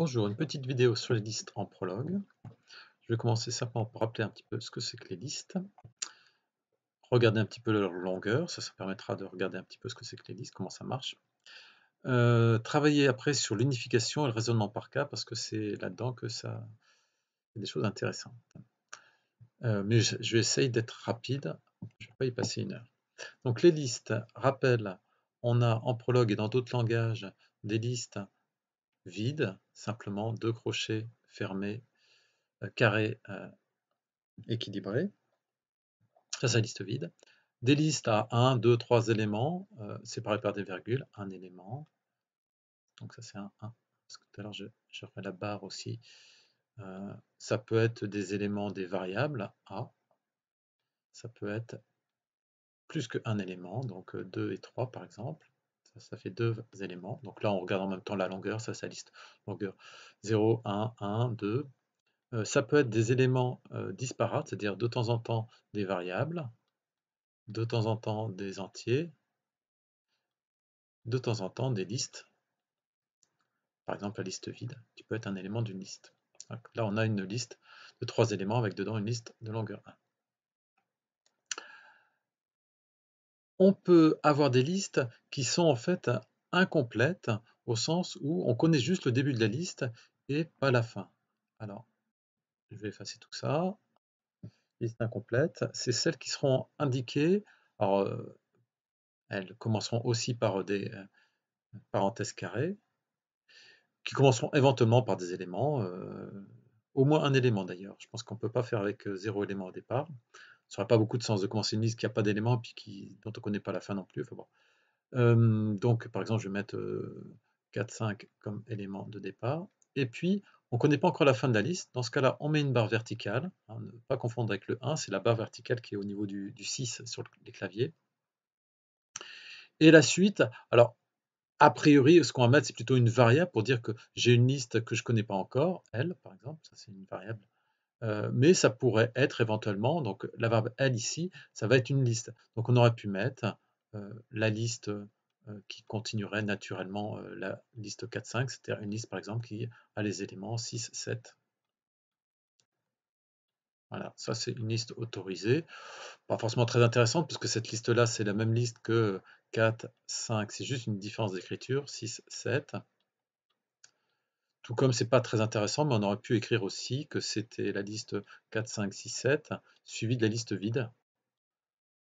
Bonjour, une petite vidéo sur les listes en prologue. Je vais commencer simplement pour rappeler un petit peu ce que c'est que les listes. Regarder un petit peu leur longueur, ça, ça permettra de regarder un petit peu ce que c'est que les listes, comment ça marche. Euh, travailler après sur l'unification et le raisonnement par cas, parce que c'est là-dedans que ça a des choses intéressantes. Euh, mais je, je, vais essayer d'être rapide, je ne vais pas y passer une heure. Donc les listes, rappel, on a en prologue et dans d'autres langages des listes vide, simplement deux crochets fermés, euh, carrés, euh, équilibrés. Ça, c'est la liste vide. Des listes à 1, 2, 3 éléments, euh, séparés par des virgules, un élément. Donc ça, c'est un 1. Parce que tout à l'heure, je, ferai la barre aussi. ça peut être des éléments des variables A. Ça peut être plus qu'un élément, donc 2 et 3 par exemple. Ça, fait deux éléments. Donc là, on regarde en même temps la longueur, ça, la liste longueur 0, 1, 1, 2. ça peut être des éléments euh, disparates, c'est-à-dire de temps en temps des variables, de temps en temps des entiers, de temps en temps des listes. Par exemple, la liste vide, qui peut être un élément d'une liste. là, on a une liste de trois éléments avec dedans une liste de longueur 1. on peut avoir des listes qui sont en fait incomplètes au sens où on connaît juste le début de la liste et pas la fin. Alors, je vais effacer tout ça. Liste incomplète, c'est celles qui seront indiquées. Alors, euh, elles commenceront aussi par euh, des euh, parenthèses carrées, qui commenceront éventuellement par des éléments, au moins un élément d'ailleurs. Je pense qu'on ne peut pas faire avec zéro élément au départ ça n'aurait pas beaucoup de sens de commencer une liste qui n'a pas d'éléments puis qui, dont on ne connaît pas la fin non plus. bon. donc, par exemple, je vais mettre 4, 5 comme élément de départ. Et puis, on ne connaît pas encore la fin de la liste. Dans ce cas-là, on met une barre verticale. Hein, ne pas confondre avec le 1, c'est la barre verticale qui est au niveau du, 6 sur les claviers. Et la suite, alors, a priori, ce qu'on va mettre, c'est plutôt une variable pour dire que j'ai une liste que je ne connais pas encore, L, par exemple, ça c'est une variable euh, mais ça pourrait être éventuellement, donc la variable L ici, ça va être une liste. Donc on aurait pu mettre euh, la liste euh, qui continuerait naturellement la liste 4-5, c'est-à-dire une liste par exemple qui a les éléments 6-7. Voilà, ça c'est une liste autorisée, pas forcément très intéressante puisque cette liste-là c'est la même liste que 4, 5, c'est juste une différence d'écriture, 6, 7. Tout comme c'est pas très intéressant, mais on aurait pu écrire aussi que c'était la liste 4, 5, 6, 7, suivie de la liste vide.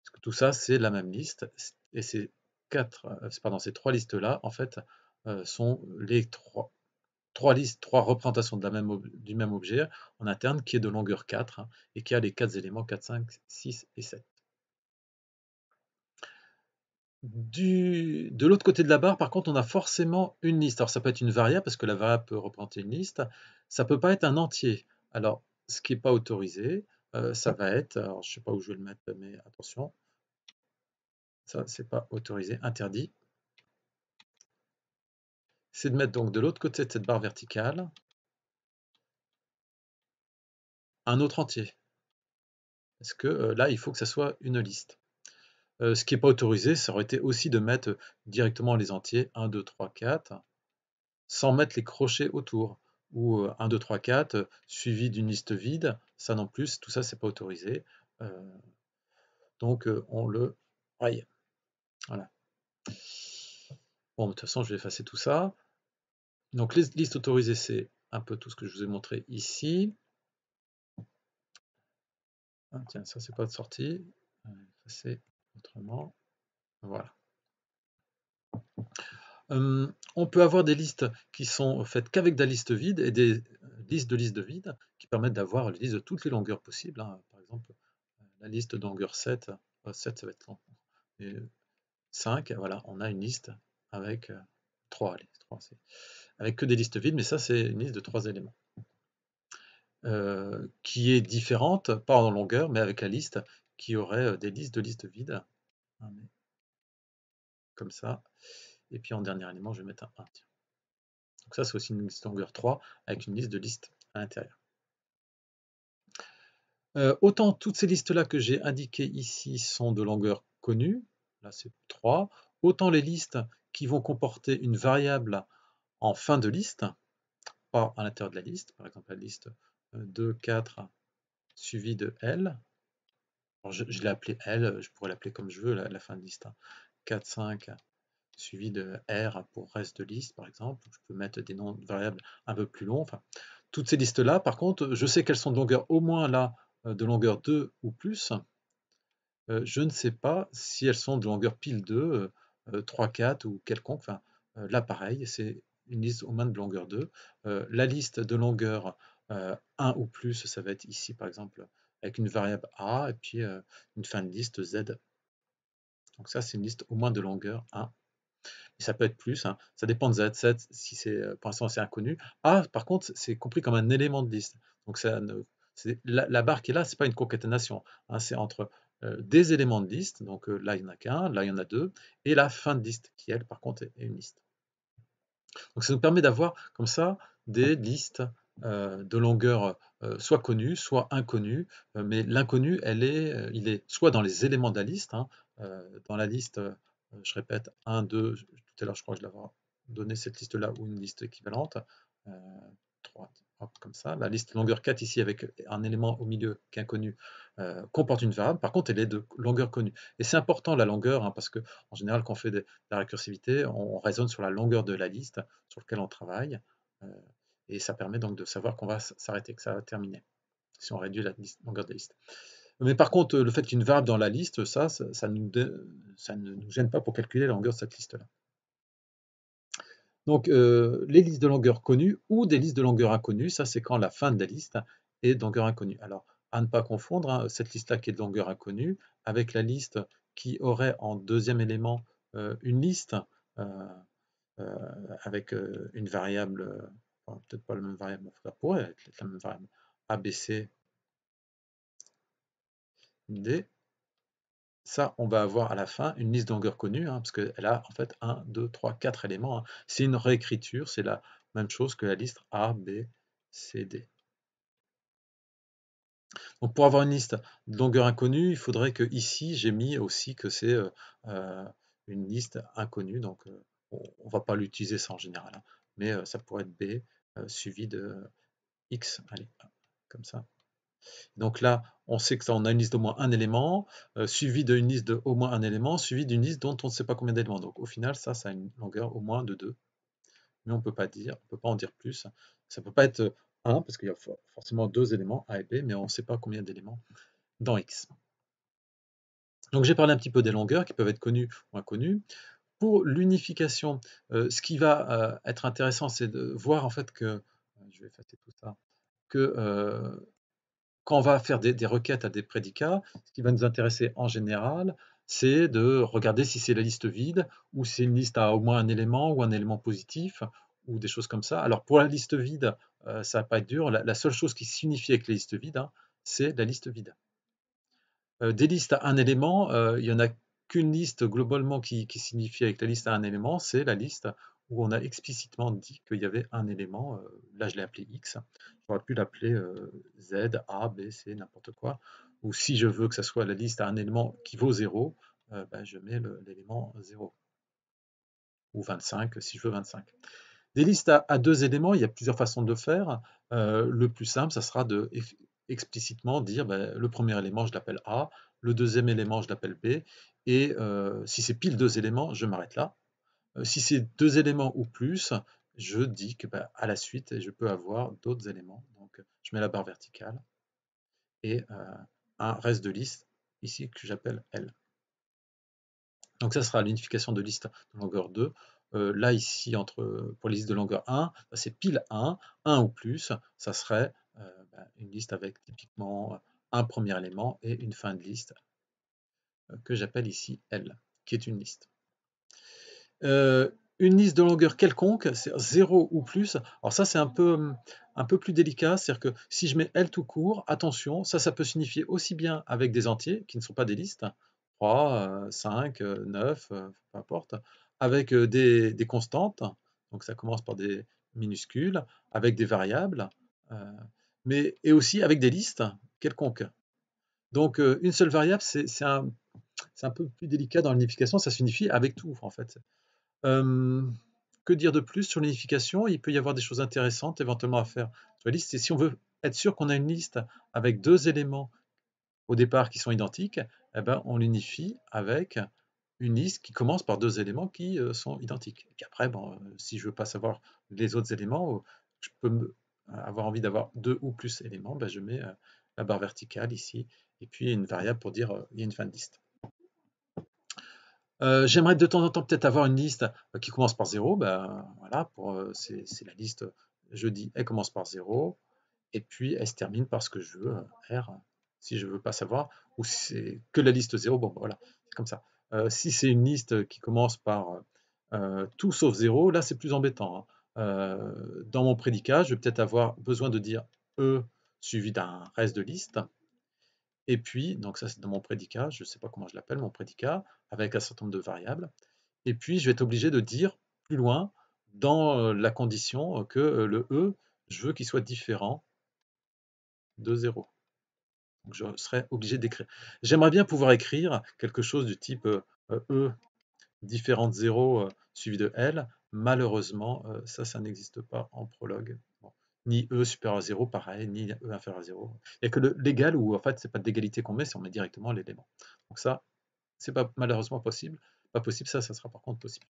Parce que tout ça, c'est la même liste. Et ces, quatre, euh, ces trois listes-là, en fait, euh, sont les trois, trois listes, trois représentations de la même, du même objet en interne qui est de longueur 4 et qui a les quatre éléments 4, 5, 6 et 7. Mhm. de l'autre côté de la barre, par contre, on a forcément une liste. Alors, ça peut être une variable, parce que la variable peut représenter une liste. Ça peut pas être un entier. Alors, ce qui n'est pas autorisé, euh, ça va être, alors, je ne sais pas où je vais le mettre, mais attention, ça, c'est pas autorisé, interdit. C'est de mettre donc de l'autre côté de cette barre verticale un autre entier. Parce que euh, là, il faut que ça soit une liste. Euh, ce qui n'est pas autorisé, ça aurait été aussi de mettre directement les entiers 1, 2, 3, 4, sans mettre les crochets autour, ou 1, 2, 3, 4, suivi d'une liste vide, ça non plus, tout ça c'est pas autorisé. Euh, donc euh, on le Voilà. Bon, de toute façon, je vais effacer tout ça. Donc les listes autorisées, c'est un peu tout ce que je vous ai montré ici. Ah, tiens, ça c'est pas de sortie. Effacer. Autrement, voilà. Hum, on peut avoir des listes qui sont faites qu'avec des listes vides et des listes de listes de vides qui permettent d'avoir les listes de toutes les longueurs possibles. Hein. Par exemple, la liste de longueur 7, 7 ça va être long, et 5, voilà, on a une liste avec 3, euh, avec que des listes vides, mais ça c'est une liste de 3 éléments. Euh, qui est différente, pas en longueur, mais avec la liste qui aurait des listes de listes vides. Ah, comme ça. Et puis en dernier élément, je vais mettre un 1. Donc ça, c'est aussi une longueur 3 avec une liste de listes à l'intérieur. autant toutes ces listes-là que j'ai indiquées ici sont de longueur connue, là c'est 3, autant les listes qui vont comporter une variable en fin de liste, pas à l'intérieur de la liste, par exemple la liste 2, 4 suivie de L, je, l'ai appelé L, euh, je pourrais l'appeler comme je veux, la, fin de liste. 4, hein. 5, suivi de R pour reste de liste, par exemple. Je peux mettre des noms de variables un peu plus longs. toutes ces listes-là, par contre, je sais qu'elles sont de longueur au moins là, euh, de longueur 2 ou plus. Euh, je ne sais pas si elles sont de longueur pile 2, 3, 4 ou quelconque. Enfin, là, pareil, c'est une liste au moins de longueur 2. la liste de longueur 1 ou plus, ça va être ici, par exemple, avec une variable A et puis euh, une fin de liste Z. Donc ça, c'est une liste au moins de longueur 1. Mais ça peut être plus, hein. ça dépend de Z7, si c'est, euh, pour l'instant c'est inconnu. A, par contre, c'est compris comme un élément de liste. Donc ça la, la, barre qui est là, ce n'est pas une concaténation, hein. c'est entre euh, des éléments de liste, donc là il n'y en a qu'un, là il y en a deux, et la fin de liste, qui elle, par contre, est une liste. Donc ça nous permet d'avoir comme ça des listes euh, de longueur euh, soit connue, soit inconnue, euh, mais l'inconnu, elle est, il est soit dans les éléments de la liste, hein, dans la liste, je répète, 1, 2, tout à l'heure je crois que je l'avais donné cette liste-là ou une liste équivalente, 3, comme ça, la liste longueur 4 ici avec un élément au milieu qui est inconnu comporte une variable, par contre elle est de longueur connue. Et c'est important la longueur, hein, parce que en général quand on fait de, la récursivité, on, raisonne sur la longueur de la liste sur laquelle on travaille et ça permet donc de savoir qu'on va s'arrêter, que ça va terminer, si on réduit la longueur de la liste. Mais par contre, le fait qu'une variable dans la liste, ça, ça, ne nous gêne pas pour calculer la longueur de cette liste-là. Donc, euh, les listes de longueur connues ou des listes de longueur inconnue, ça c'est quand la fin de la liste est de longueur inconnue. Alors, à ne pas confondre hein, cette liste-là qui est de longueur inconnue avec la liste qui aurait en deuxième élément euh, une liste euh, avec une variable peut-être pas la même variable, ça pourrait être la même variable. ABC, Ça, on va avoir à la fin une liste longueur connue, hein, parce qu'elle a en fait 1, 2, 3, 4 éléments. Hein. C'est une réécriture, c'est la même chose que la liste A, B, C, Donc pour avoir une liste de longueur inconnue, il faudrait que ici j'ai mis aussi que c'est euh, euh, une liste inconnue, donc euh, on ne va pas l'utiliser ça en général, hein. mais ça pourrait être B, euh, suivi de x. Allez, comme ça. Donc là, on sait que ça, on a une liste d'au moins un élément, euh, suivi d'une liste d'au moins un élément, suivi d'une liste dont on ne sait pas combien d'éléments. Donc au final, ça, ça a une longueur au moins de 2. Mais on ne peut pas dire, on peut pas en dire plus. Ça ne peut pas être 1, parce qu'il y a forcément deux éléments, A et B, mais on ne sait pas combien d'éléments dans X. Donc j'ai parlé un petit peu des longueurs qui peuvent être connues ou inconnues. Pour l'unification, euh, ce qui va euh, être intéressant, c'est de voir en fait que, euh, je vais effacer tout ça, que quand on va faire des, requêtes à des prédicats, ce qui va nous intéresser en général, c'est de regarder si c'est la liste vide ou si c'est une liste à au moins un élément ou un élément positif ou des choses comme ça. Alors pour la liste vide, ça ne va pas être dur. La, seule chose qui s'unifie avec les listes vide, hein, c'est la liste vide. des listes à un élément, il y en a qu'une liste globalement qui, signifie avec la liste à un élément, c'est la liste où on a explicitement dit qu'il y avait un élément, euh, là je l'ai appelé X, j'aurais pu l'appeler euh, Z, A, B, C, n'importe quoi, ou si je veux que ça soit la liste à un élément qui vaut 0, euh, ben, je mets l'élément 0, ou 25 si je veux 25. Des listes à, deux éléments, il y a plusieurs façons de le faire, le plus simple, ça sera de explicitement dire ben, le premier élément je l'appelle A, le deuxième élément je l'appelle B, et euh, si c'est pile deux éléments, je m'arrête là. Euh, si c'est deux éléments ou plus, je dis que bah, à la suite, je peux avoir d'autres éléments. Donc, je mets la barre verticale et euh, un reste de liste ici que j'appelle L. Donc, ça sera l'unification de liste de longueur 2. là, ici, entre, pour les listes de longueur 1, bah, c'est pile 1, 1 ou plus. Ça serait bah, une liste avec typiquement un premier élément et une fin de liste que j'appelle ici L, qui est une liste. Euh, une liste de longueur quelconque, c'est 0 ou plus. Alors ça, c'est un peu, un peu plus délicat, c'est-à-dire que si je mets L tout court, attention, ça, ça peut signifier aussi bien avec des entiers, qui ne sont pas des listes, 3, 5, 9, peu importe, avec euh, des, constantes, donc ça commence par des minuscules, avec des variables, euh, mais, et aussi avec des listes quelconques. Donc une seule variable, c'est un c'est un peu plus délicat dans l'unification, ça s'unifie avec tout en fait. que dire de plus sur l'unification Il peut y avoir des choses intéressantes éventuellement à faire. Sur la liste, et si on veut être sûr qu'on a une liste avec deux éléments au départ qui sont identiques, eh ben, on l'unifie avec une liste qui commence par deux éléments qui euh, sont identiques. Et après, bon, euh, si je ne veux pas savoir les autres éléments, euh, je peux avoir envie d'avoir deux ou plus éléments, ben, je mets la barre verticale ici, et puis une variable pour dire il y a une fin de liste. Euh, j'aimerais de temps en temps peut-être avoir une liste euh, qui commence par 0. Ben, voilà, euh, c'est la liste, je dis, elle commence par 0, et puis elle se termine par ce que je veux, R, si je ne veux pas savoir, ou si c'est que la liste 0, bon ben, voilà, c'est comme ça. si c'est une liste qui commence par tout sauf 0, là c'est plus embêtant. Hein. dans mon prédicat, je vais peut-être avoir besoin de dire E suivi d'un reste de liste. Et puis, donc ça c'est dans mon prédicat, je ne sais pas comment je l'appelle, mon prédicat avec un certain nombre de variables. Et puis, je vais être obligé de dire plus loin dans euh, la condition euh, que euh, le E, je veux qu'il soit différent de 0. je serai obligé d'écrire. J'aimerais bien pouvoir écrire quelque chose du type E différent de 0 suivi de L. Malheureusement, ça, ça n'existe pas en prologue. Ni E supérieur à 0, pareil, ni E inférieur à 0. Il n'y a que l'égal ou en fait, ce n'est pas d'égalité qu'on met, c'est on met directement l'élément. Donc ça, c'est pas malheureusement possible. Pas possible, ça, ça sera par contre possible.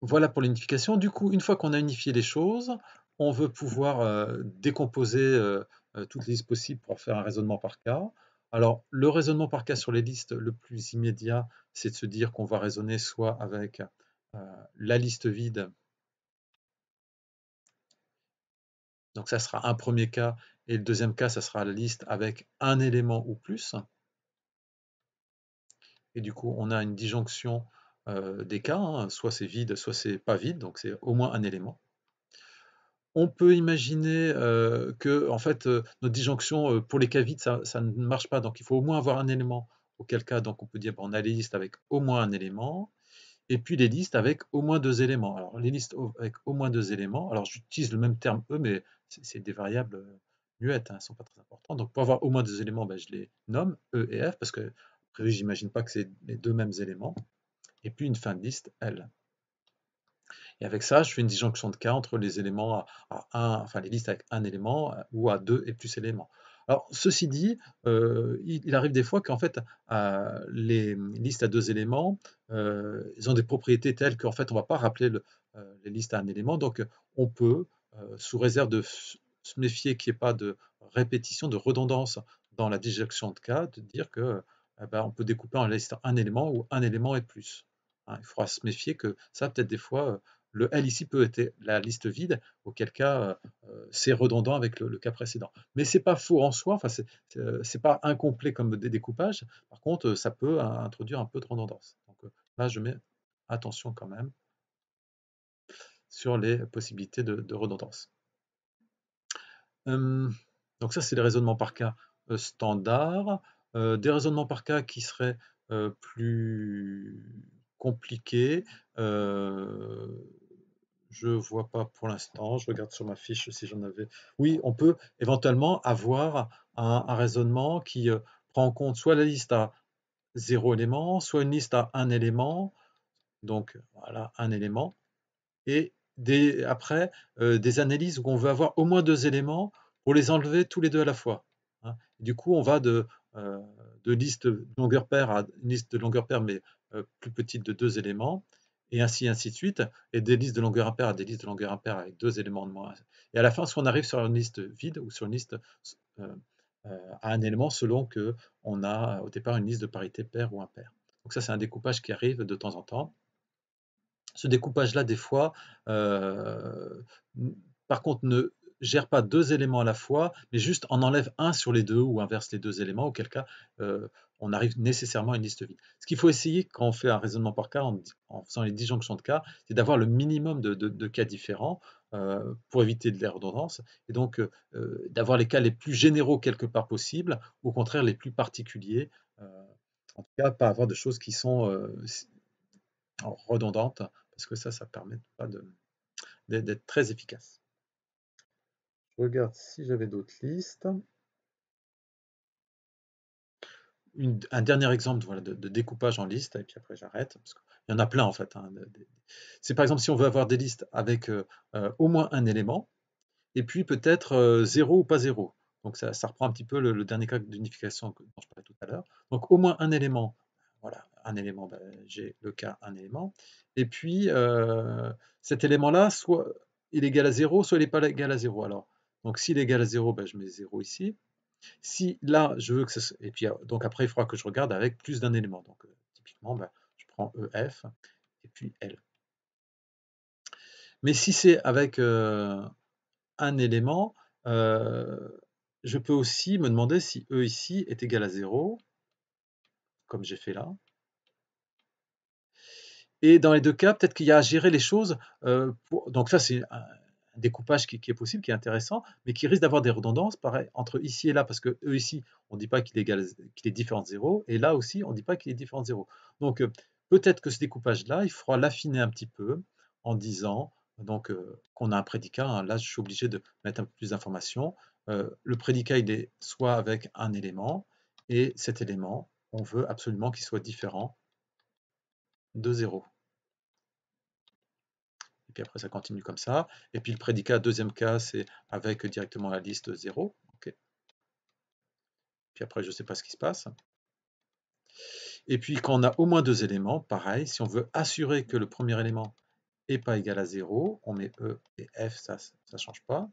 Voilà pour l'unification. Du coup, une fois qu'on a unifié les choses, on veut pouvoir euh, décomposer euh, euh, toutes les listes possibles pour faire un raisonnement par cas. Alors, le raisonnement par cas sur les listes le plus immédiat, c'est de se dire qu'on va raisonner soit avec la liste vide, donc ça sera un premier cas, et le deuxième cas, ça sera la liste avec un élément ou plus et du coup on a une disjonction euh, des cas, hein. soit c'est vide, soit c'est pas vide, donc c'est au moins un élément. On peut imaginer euh, que en fait euh, notre disjonction pour les cas vides ça, ne marche pas, donc il faut au moins avoir un élément, auquel cas donc on peut dire on a les listes avec au moins un élément, et puis les listes avec au moins deux éléments. Alors les listes avec au moins deux éléments, alors j'utilise le même terme E, mais c'est des variables muettes, hein, elles ne sont pas très importantes. Donc pour avoir au moins deux éléments, ben, je les nomme E et F, parce que j'imagine pas que c'est les deux mêmes éléments. Et puis une fin de liste L. Et avec ça, je fais une disjonction de cas entre les éléments à, 1, enfin les listes avec un élément ou à deux et plus éléments. Alors, ceci dit, euh, il, arrive des fois qu'en fait, euh, les listes à deux éléments, euh, ils ont des propriétés telles qu'en fait, on ne va pas rappeler les listes à un élément. Donc, on peut, sous réserve de se méfier qu'il n'y ait pas de répétition, de redondance dans la disjonction de cas, de dire que eh ben, on peut découper en liste un élément ou un élément et plus. Hein, il faudra se méfier que ça, peut-être des fois, euh, le L ici peut être la liste vide, auquel cas euh, euh, c'est redondant avec le, cas précédent. Mais ce n'est pas faux en soi, ce n'est pas incomplet comme des découpages. Par contre, ça peut introduire un peu de redondance. Donc là, je mets attention quand même sur les possibilités de, redondance. Hum, donc ça, c'est le raisonnements par cas standard. Euh, des raisonnements par cas qui seraient euh, plus compliqués. Euh, je ne vois pas pour l'instant. Je regarde sur ma fiche si j'en avais. Oui, on peut éventuellement avoir un, raisonnement qui prend en compte soit la liste à zéro élément, soit une liste à un élément. Donc voilà, un élément. Et après, des analyses où on veut avoir au moins deux éléments pour les enlever tous les deux à la fois. Hein. Du coup, on va de, euh, de liste de longueur paire à une liste de longueur paire, mais euh, plus petite de deux éléments, et ainsi, ainsi de suite, et des listes de longueur impaire à des listes de longueur impaire avec deux éléments de moins. Et à la fin, soit on arrive sur une liste vide ou sur une liste euh, à un élément selon qu'on a au départ une liste de parité paire ou impaire. Donc ça, c'est un découpage qui arrive de temps en temps. Ce découpage-là, des fois, par contre, ne, gère pas deux éléments à la fois, mais juste en enlève un sur les deux ou inverse les deux éléments, auquel cas euh, on arrive nécessairement à une liste vide. Ce qu'il faut essayer quand on fait un raisonnement par cas, en, faisant les disjonctions de cas, c'est d'avoir le minimum de, cas différents euh, pour éviter de la redondance, et donc euh, d'avoir les cas les plus généraux quelque part possible, au contraire les plus particuliers, en tout cas pas avoir de choses qui sont redondantes, parce que ça, ça permet pas d'être très efficace regarde si j'avais d'autres listes. un dernier exemple voilà, de, découpage en liste, et puis après j'arrête, parce qu'il y en a plein en fait. Hein, c'est par exemple si on veut avoir des listes avec euh, euh, au moins un élément, et puis peut-être euh, zéro ou pas zéro. Donc ça, reprend un petit peu le, dernier cas d'unification dont je parlais tout à l'heure. Donc au moins un élément, voilà, un élément, ben, j'ai le cas un élément, et puis cet élément-là, soit il est égal à zéro, soit il n'est pas égal à zéro. Alors donc s'il est égal à 0, je mets 0 ici. Si là, je veux que ça... Et puis euh, donc après, il faudra que je regarde avec plus d'un élément. Donc euh, typiquement, ben, je prends EF et puis L. Mais si c'est avec euh, un élément, je peux aussi me demander si E ici est égal à 0, comme j'ai fait là. Et dans les deux cas, peut-être qu'il y a à gérer les choses. Donc ça, c'est découpage qui, est possible, qui est intéressant, mais qui risque d'avoir des redondances, pareil, entre ici et là, parce que eux ici, on ne dit pas qu'il est différent de 0, et là aussi, on ne dit pas qu'il est différent de 0. Donc, euh, peut-être que ce découpage-là, il faudra l'affiner un petit peu en disant donc euh, qu'on a un prédicat. Hein. là, je suis obligé de mettre un peu plus d'informations. Euh, le prédicat, il est soit avec un élément, et cet élément, on veut absolument qu'il soit différent de 0 puis après ça continue comme ça. Et puis le prédicat, deuxième cas, c'est avec directement la liste 0. Puis après, je ne sais pas ce qui se passe. Et puis quand on a au moins deux éléments, pareil, si on veut assurer que le premier élément n'est pas égal à 0, on met E et F, ça ne change pas.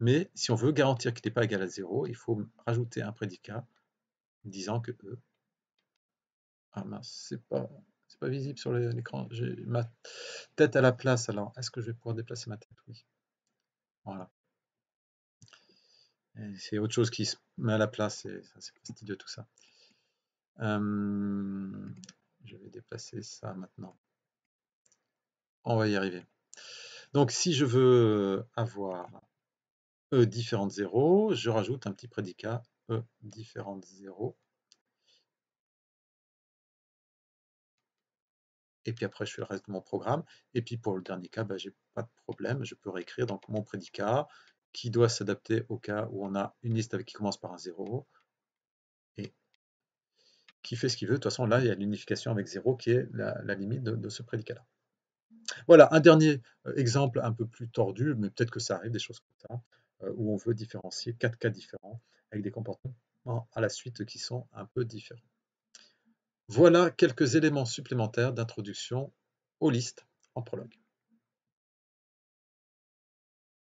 Mais si on veut garantir qu'il n'est pas égal à 0, il faut rajouter un prédicat disant que E. Ah mince, c'est pas visible sur l'écran. J'ai ma tête à la place, alors est-ce que je vais pouvoir déplacer ma tête Oui. Voilà. C'est autre chose qui se met à la place, et ça c'est fastidieux tout ça. Hum, je vais déplacer ça maintenant. On va y arriver. Donc si je veux avoir E différentes 0, je rajoute un petit prédicat E différentes 0 et puis après je fais le reste de mon programme. Et puis pour le dernier cas, bah, je n'ai pas de problème, je peux réécrire mon prédicat qui doit s'adapter au cas où on a une liste qui commence par un 0 et qui fait ce qu'il veut. De toute façon, là, il y a l'unification avec 0 qui est la, limite de, de ce prédicat-là. Voilà, un dernier euh, exemple un peu plus tordu, mais peut-être que ça arrive, des choses comme ça, euh, où on veut différencier quatre cas différents avec des comportements à la suite qui sont un peu différents. Voilà quelques éléments supplémentaires d'introduction aux listes en prologue.